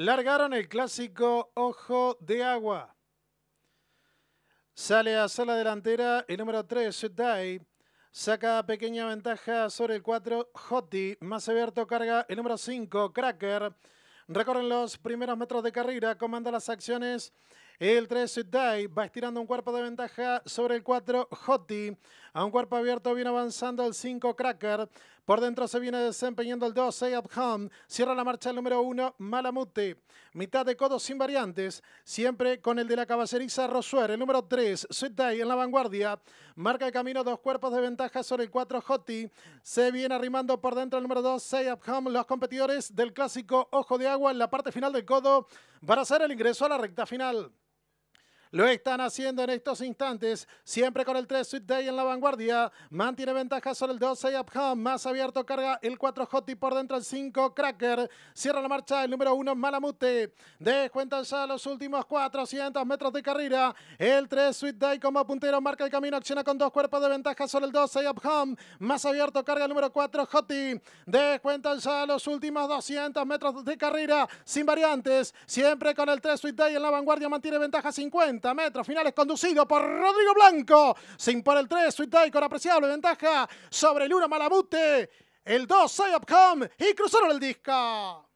Largaron el clásico Ojo de Agua. Sale a sala delantera el número 3, Dai. Saca pequeña ventaja sobre el 4, Hoti. Más abierto carga el número 5, Cracker. Recorren los primeros metros de carrera, comanda las acciones el 3 Day va estirando un cuerpo de ventaja sobre el 4 Hotty. A un cuerpo abierto viene avanzando el 5 Cracker. Por dentro se viene desempeñando el 2, Say Cierra la marcha el número 1, Malamute. Mitad de codo sin variantes. Siempre con el de la caballeriza Rosuer. El número 3, Sweet en la vanguardia. Marca el camino dos cuerpos de ventaja sobre el 4, Hotty. Se viene arrimando por dentro el número 2, Say Los competidores del clásico Ojo de Agua en la parte final del codo para hacer el ingreso a la recta final. Lo están haciendo en estos instantes, siempre con el 3 Sweet Day en la vanguardia. Mantiene ventaja sobre el 2 Up más abierto carga el 4 Hotty por dentro el 5 Cracker. Cierra la marcha el número 1 Malamute. Descuentan ya los últimos 400 metros de carrera. El 3 Sweet Day como puntero marca el camino, acciona con dos cuerpos de ventaja sobre el 2 Up Home. Más abierto carga el número 4 Hotty. Descuentan ya los últimos 200 metros de carrera sin variantes. Siempre con el 3 Sweet Day en la vanguardia mantiene ventaja 50 metros finales conducido por Rodrigo Blanco. Se impone el 3, Sweet Day con apreciable ventaja sobre el 1 Malabute, el 2 Home y cruzaron el disco.